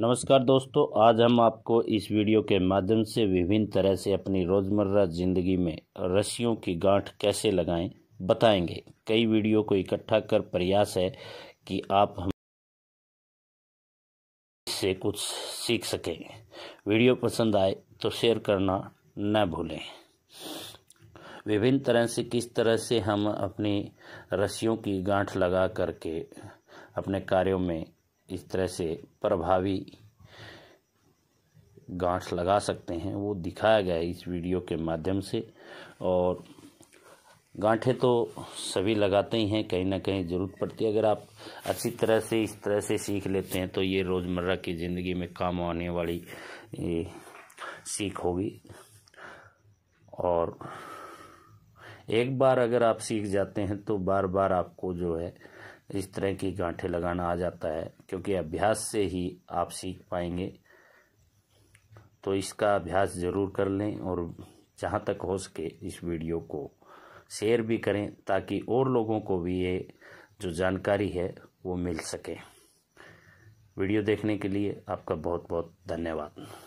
नमस्कार दोस्तों आज हम आपको इस वीडियो के माध्यम से विभिन्न तरह से अपनी रोज़मर्रा ज़िंदगी में रस्सियों की गांठ कैसे लगाएं बताएंगे कई वीडियो को इकट्ठा कर प्रयास है कि आप हम इससे कुछ सीख सकें वीडियो पसंद आए तो शेयर करना न भूलें विभिन्न तरह से किस तरह से हम अपनी रस्सियों की गांठ लगा करके अपने कार्यों में इस तरह से प्रभावी गांठ लगा सकते हैं वो दिखाया गया है इस वीडियो के माध्यम से और गांठें तो सभी लगाते ही हैं कहीं ना कहीं ज़रूरत पड़ती है अगर आप अच्छी तरह से इस तरह से सीख लेते हैं तो ये रोज़मर्रा की ज़िंदगी में काम आने वाली सीख होगी और एक बार अगर आप सीख जाते हैं तो बार बार आपको जो है इस तरह की गांठें लगाना आ जाता है क्योंकि अभ्यास से ही आप सीख पाएंगे तो इसका अभ्यास ज़रूर कर लें और जहाँ तक हो सके इस वीडियो को शेयर भी करें ताकि और लोगों को भी ये जो जानकारी है वो मिल सके वीडियो देखने के लिए आपका बहुत बहुत धन्यवाद